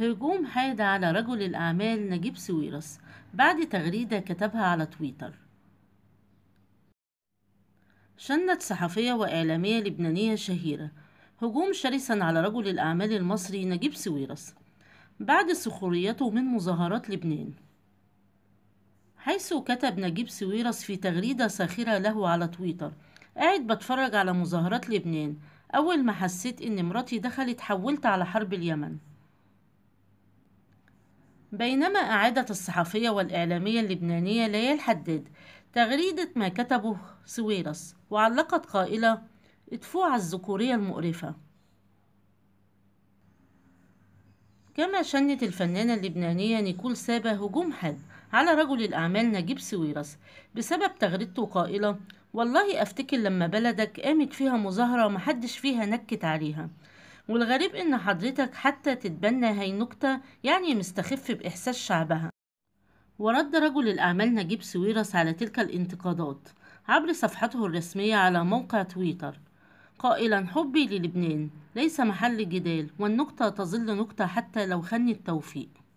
هجوم حاد على رجل الأعمال نجيب سويرس بعد تغريدة كتبها على تويتر شنت صحفية وإعلامية لبنانية شهيرة هجوم شرسا على رجل الأعمال المصري نجيب سويرس بعد سخريته من مظاهرات لبنان حيث كتب نجيب سويرس في تغريدة ساخرة له على تويتر قاعد بتفرج على مظاهرات لبنان أول ما حسيت إن مراتي دخلت حولت على حرب اليمن بينما أعادت الصحفية والإعلامية اللبنانية ليال حداد تغريدة ما كتبه سويرس وعلقت قائلة ادفوع الذكورية المقرفة كما شنت الفنانة اللبنانية نيكول سابا هجوم حاد على رجل الأعمال نجيب سويرس بسبب تغريدته قائلة والله أفتكر لما بلدك قامت فيها مظاهرة محدش فيها نكت عليها والغريب إن حضرتك حتى تتبنى هاي النكتة يعني مستخف بإحساس شعبها ورد رجل الأعمال نجيب سويرس على تلك الانتقادات عبر صفحته الرسمية على موقع تويتر قائلا حبي للبنان ليس محل جدال والنكتة تظل نكتة حتى لو خني التوفيق